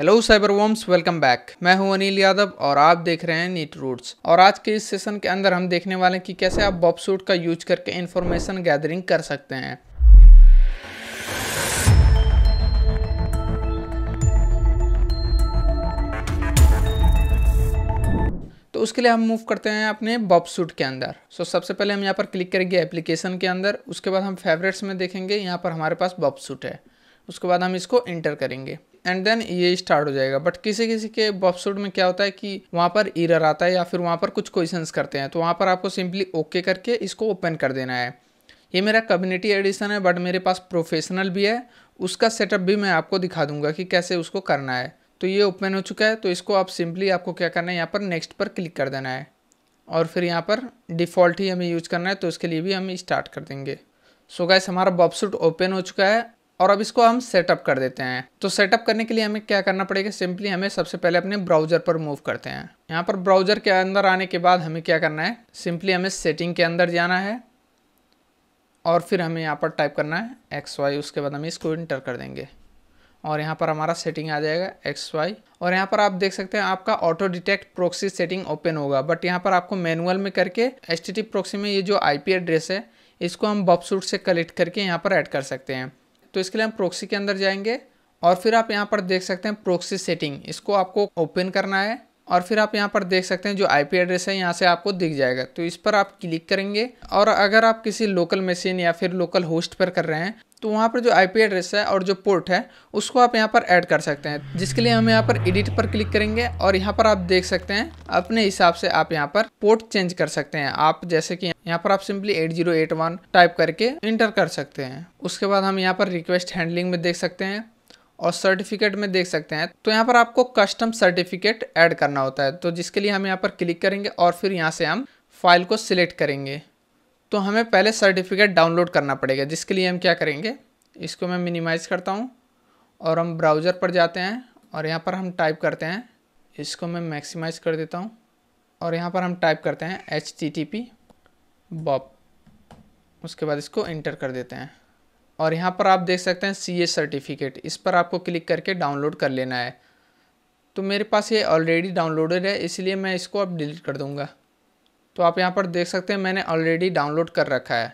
hello cyber worms welcome back मैं हूं अनिल यादव और आप देख रहे हैं नीट रूट्स और आज के इस सेशन के अंदर हम देखने वाले हैं कि कैसे आप सूट का यूज करके इन्फॉर्मेशन गैदरिंग कर सकते हैं तो उसके लिए हम मूव करते हैं अपने सूट के अंदर सो so, सबसे पहले हम यहाँ पर क्लिक करेंगे एप्लीकेशन के अंदर उसके बाद हम फेवरेट्स में देखेंगे यहाँ पर हमारे पास सूट है उसके बाद हम इसको इंटर करेंगे एंड देन ये स्टार्ट हो जाएगा बट किसी किसी के बॉपसूट में क्या होता है कि वहाँ पर इरर आता है या फिर वहाँ पर कुछ क्वेश्चन करते हैं तो वहाँ पर आपको सिंपली ओके करके इसको ओपन कर देना है ये मेरा कम्युनिटी एडिशन है बट मेरे पास प्रोफेशनल भी है उसका सेटअप भी मैं आपको दिखा दूंगा कि कैसे उसको करना है तो ये ओपन हो चुका है तो इसको आप सिंपली आपको क्या करना है यहाँ पर नेक्स्ट पर क्लिक कर देना है और फिर यहाँ पर डिफ़ॉल्ट ही हमें यूज करना है तो इसके लिए भी हम स्टार्ट कर देंगे सो so गैस हमारा बॉपसूट ओपन हो चुका है और अब इसको हम सेटअप कर देते हैं तो सेटअप करने के लिए हमें क्या करना पड़ेगा सिंपली हमें सबसे पहले अपने ब्राउजर पर मूव करते हैं यहाँ पर ब्राउजर के अंदर आने के बाद हमें क्या करना है सिंपली हमें सेटिंग के अंदर जाना है और फिर हमें यहाँ पर टाइप करना है एक्स वाई उसके बाद हम इसको इंटर कर देंगे और यहाँ पर हमारा सेटिंग आ जाएगा एक्स वाई और यहाँ पर आप देख सकते हैं आपका auto detect proxy setting open होगा बट यहाँ पर आपको मैनुअल में करके एच टी प्रोक्सी में ये जो आई एड्रेस है इसको हम बॉबसूट से कलेक्ट करके यहाँ पर ऐड कर सकते हैं तो इसके लिए हम प्रोक्सी के अंदर जाएंगे और फिर आप यहाँ पर देख सकते हैं प्रोक्सी सेटिंग इसको आपको ओपन करना है और फिर आप यहाँ पर देख सकते हैं जो आईपी एड्रेस है यहाँ से आपको दिख जाएगा तो इस पर आप क्लिक करेंगे और अगर आप किसी लोकल मशीन या फिर लोकल होस्ट पर कर रहे हैं तो वहाँ पर जो आई एड्रेस है और जो पोर्ट है उसको आप यहाँ पर ऐड कर सकते हैं जिसके लिए हम यहाँ पर एडिट पर क्लिक करेंगे और यहाँ पर आप देख सकते हैं अपने हिसाब से आप यहाँ पर पोर्ट चेंज कर सकते हैं आप जैसे कि यहाँ पर आप सिंपली 8081 टाइप करके इंटर कर सकते हैं उसके बाद हम यहाँ पर रिक्वेस्ट हैंडलिंग में देख सकते हैं और सर्टिफिकेट में देख सकते हैं तो यहाँ पर आपको कस्टम सर्टिफिकेट ऐड करना होता है तो जिसके लिए हम यहाँ पर क्लिक करेंगे और फिर यहाँ से हम फाइल को सिलेक्ट करेंगे तो हमें पहले सर्टिफिकेट डाउनलोड करना पड़ेगा जिसके लिए हम क्या करेंगे इसको मैं मिनिमाइज़ करता हूँ और हम ब्राउज़र पर जाते हैं और यहाँ पर हम टाइप करते हैं इसको मैं मैक्सिमाइज कर देता हूँ और यहाँ पर हम टाइप करते हैं एच टी टी पी बॉप उसके बाद इसको इंटर कर देते हैं और यहाँ पर आप देख सकते हैं सी ए सर्टिफिकेट इस पर आपको क्लिक करके डाउनलोड कर लेना है तो मेरे पास ये ऑलरेडी डाउनलोडेड है इसलिए मैं इसको अब डिलीट कर दूँगा तो आप यहाँ पर देख सकते हैं मैंने ऑलरेडी डाउनलोड कर रखा है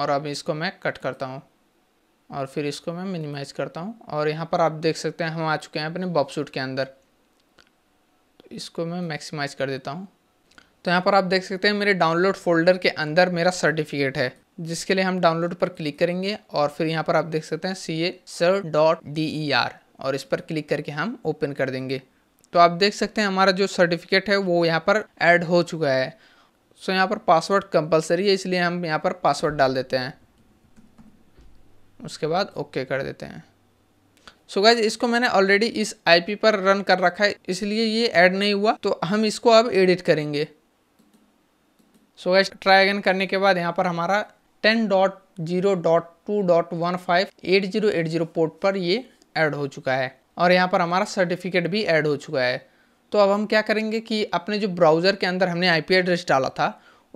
और अब इसको मैं कट करता हूँ और फिर इसको मैं मिनिमाइज़ करता हूँ और यहाँ पर आप देख सकते हैं हम आ चुके हैं अपने बॉबसूट के अंदर तो इसको मैं मैक्सिमाइज़ कर देता हूँ तो यहाँ पर आप देख सकते हैं मेरे डाउनलोड फोल्डर के अंदर मेरा सर्टिफिकेट है जिसके लिए हम डाउनलोड पर क्लिक करेंगे और फिर यहाँ पर आप देख सकते हैं C A cert dot D E R और इस पर क्लिक करके हम ओपन कर देंगे तो आप देख सकते हैं हमारा जो सर्टिफिकेट है वो यहाँ पर ऐड हो चुका है सो यहाँ पर पासवर्ड कंपलसरी है इसलिए हम यहाँ पर पासवर्ड डाल देते हैं उसके बाद ओके कर देते हैं सो so गाइज इसको मैंने ऑलरेडी इस आईपी पर रन कर रखा है इसलिए ये ऐड नहीं हुआ तो हम इसको अब एडिट करेंगे सो गाइज ट्राई अगेन करने के बाद यहाँ पर हमारा ten dot zero dot two dot one five eight zero eight zero port पर ये ऐड हो चुका है और यहाँ पर हमारा सर्टिफिकेट भी ऐड हो चुका है तो अब हम क्या करेंगे कि अपने जो ब्राउज़र के अंदर हमने आईपी एड्रेस डाला था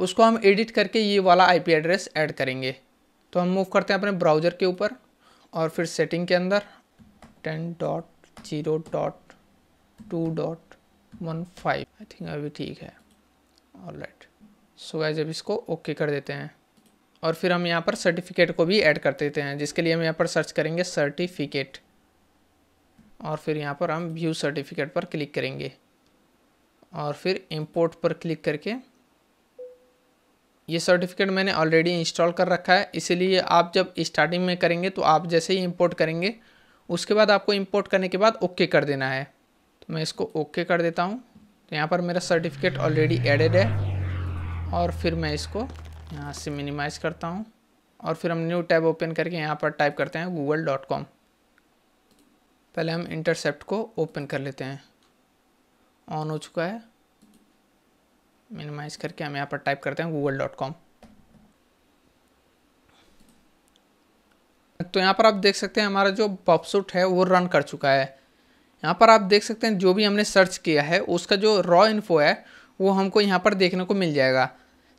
उसको हम एडिट करके ये वाला आईपी एड्रेस ऐड करेंगे तो हम मूव करते हैं अपने ब्राउज़र के ऊपर और फिर सेटिंग के अंदर ten dot zero dot two dot one five I think अभी ठीक है और राइट सो गाइज अब इसको ओके okay कर देते हैं और फिर हम यहाँ पर सर्टिफिकेट को भी ऐड कर देते हैं जिसके लिए हम यहाँ पर सर्च करेंगे सर्टिफिकेट और फिर यहाँ पर हम व्यू सर्टिफिकेट पर क्लिक करेंगे और फिर इंपोर्ट पर क्लिक करके ये सर्टिफिकेट मैंने ऑलरेडी इंस्टॉल कर रखा है इसीलिए आप जब स्टार्टिंग में करेंगे तो आप जैसे ही इंपोर्ट करेंगे उसके बाद आपको इंपोर्ट करने के बाद ओके कर देना है तो मैं इसको ओके कर देता हूँ तो यहाँ पर मेरा सर्टिफिकेट ऑलरेडी एडेड है और फिर मैं इसको यहाँ से मिनिमाइज़ करता हूँ और फिर हम न्यू टैब ओपन करके यहाँ पर टाइप करते हैं गूगल डॉट कॉम पहले हम इंटरसेप्ट को ओपन कर लेते हैं ऑन हो चुका है मिनिमाइज करके हम यहाँ पर टाइप करते हैं गूगल डॉट कॉम तो यहाँ पर आप देख सकते हैं हमारा जो पॉपसूट है वो रन कर चुका है यहाँ पर आप देख सकते हैं जो भी हमने सर्च किया है उसका जो रॉ इन्फो है वो हमको यहाँ पर देखने को मिल जाएगा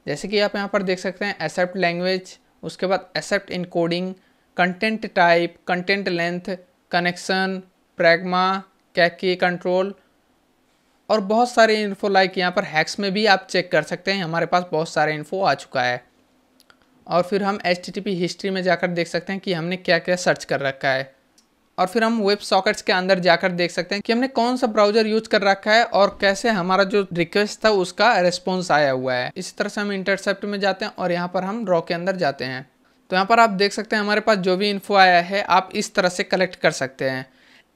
जैसे कि आप यहाँ पर देख सकते हैं एक्सेप्ट लैंग्वेज उसके बाद accept encoding content type content length connection pragma cache control और बहुत सारे इन्फो लाइक यहाँ पर हैक्स में भी आप चेक कर सकते हैं हमारे पास बहुत सारे इन्फो आ चुका है और फिर हम एच हिस्ट्री में जाकर देख सकते हैं कि हमने क्या क्या सर्च कर रखा है और फिर हम वेब सॉकेट्स के अंदर जाकर देख सकते हैं कि हमने कौन सा ब्राउजर यूज कर रखा है और कैसे हमारा जो रिक्वेस्ट था उसका रिस्पॉन्स आया हुआ है इसी तरह से हम इंटरसेप्ट में जाते हैं और यहाँ पर हम ड्रॉ के अंदर जाते हैं तो यहाँ पर आप देख सकते हैं हमारे पास जो भी इन्फो आया है आप इस तरह से कलेक्ट कर सकते हैं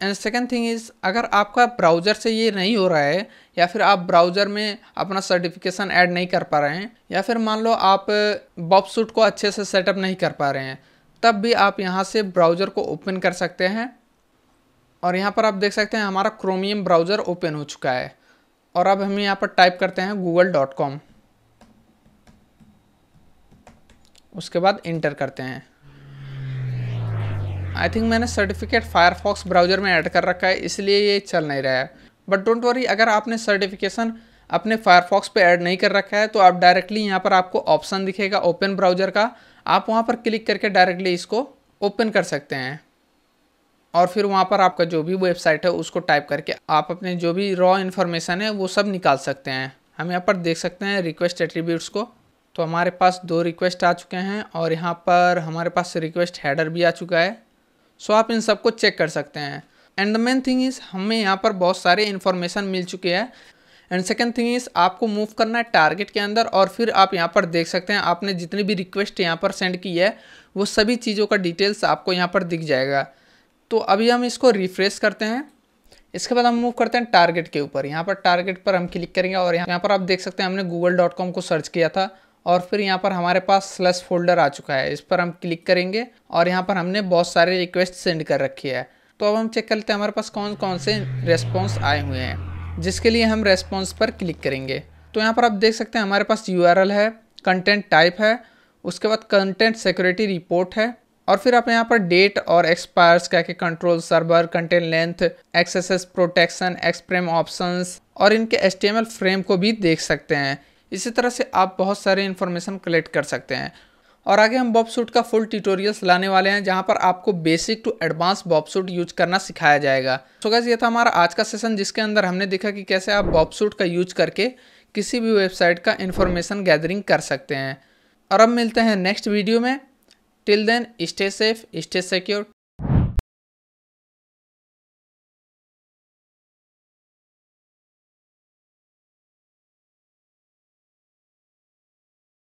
एंड सेकेंड थिंग इज़ अगर आपका ब्राउज़र से ये नहीं हो रहा है या फिर आप ब्राउज़र में अपना सर्टिफिकेशन ऐड नहीं कर पा रहे हैं या फिर मान लो आप बॉब सूट को अच्छे से सेटअप नहीं कर पा रहे हैं तब भी आप यहाँ से ब्राउज़र को ओपन कर सकते हैं और यहाँ पर आप देख सकते हैं हमारा क्रोमियम ब्राउज़र ओपन हो चुका है और अब हम यहाँ पर टाइप करते हैं गूगल डॉट कॉम उसके बाद इंटर करते हैं आई थिंक मैंने सर्टिफिकेट फायरफॉक्स ब्राउज़र में ऐड कर रखा है इसलिए ये चल नहीं रहा है बट डोंट वरी अगर आपने सर्टिफिकेशन अपने फायरफॉक्स पे ऐड नहीं कर रखा है तो आप डायरेक्टली यहाँ पर आपको ऑप्शन दिखेगा ओपन ब्राउज़र का आप वहाँ पर क्लिक करके डायरेक्टली इसको ओपन कर सकते हैं और फिर वहाँ पर आपका जो भी वेबसाइट है उसको टाइप करके आप अपने जो भी रॉ इन्फॉर्मेशन है वो सब निकाल सकते हैं हम यहाँ पर देख सकते हैं रिक्वेस्ट एट्रीब्यूट्स को तो हमारे पास दो रिक्वेस्ट आ चुके हैं और यहाँ पर हमारे पास रिक्वेस्ट हैडर भी आ चुका है सो आप इन सबको चेक कर सकते हैं and the main thing is हमें यहाँ पर बहुत सारे इन्फॉर्मेशन मिल चुके हैं एंड सेकेंड थिंग इज़ आपको मूव करना है टारगेट के अंदर और फिर आप यहाँ पर देख सकते हैं आपने जितनी भी रिक्वेस्ट यहाँ पर सेंड की है वो सभी चीज़ों का डिटेल्स आपको यहाँ पर दिख जाएगा तो अभी हम इसको रिफ्रेश करते हैं इसके बाद हम मूव करते हैं टारगेट के ऊपर यहाँ पर टारगेट पर हम क्लिक करेंगे और यहाँ पर आप देख सकते हैं हमने गूगल डॉट कॉम को सर्च किया था और फिर यहाँ पर हमारे पास स्लस फोल्डर आ चुका है इस पर हम क्लिक करेंगे और यहाँ पर हमने बहुत सारे रिक्वेस्ट सेंड कर रखी है तो अब हम चेक करते हैं हमारे पास कौन कौन से रेस्पॉन्स आए हुए हैं जिसके लिए हम रेस्पॉन्स पर क्लिक करेंगे तो यहाँ पर आप देख सकते हैं हमारे पास यू है कंटेंट टाइप है उसके बाद कंटेंट सिक्योरिटी रिपोर्ट है और फिर आप यहाँ पर डेट और एक्सपायर्स क्या के control server content length access protection X frame options और इनके एस फ्रेम को भी देख सकते हैं इसी तरह से आप बहुत सारे इन्फॉर्मेशन कलेक्ट कर सकते हैं और आगे हम बॉब सूट का फुल ट्यूटोरियल्स लाने वाले हैं जहां पर आपको बेसिक टू एडवांस बॉब सूट यूज करना सिखाया जाएगा तो सोगैस ये था हमारा आज का सेशन जिसके अंदर हमने देखा कि कैसे आप बॉब सूट का यूज करके किसी भी वेबसाइट का इन्फॉर्मेशन गैदरिंग कर सकते हैं और अब मिलते हैं नेक्स्ट वीडियो में till then stay safe stay secure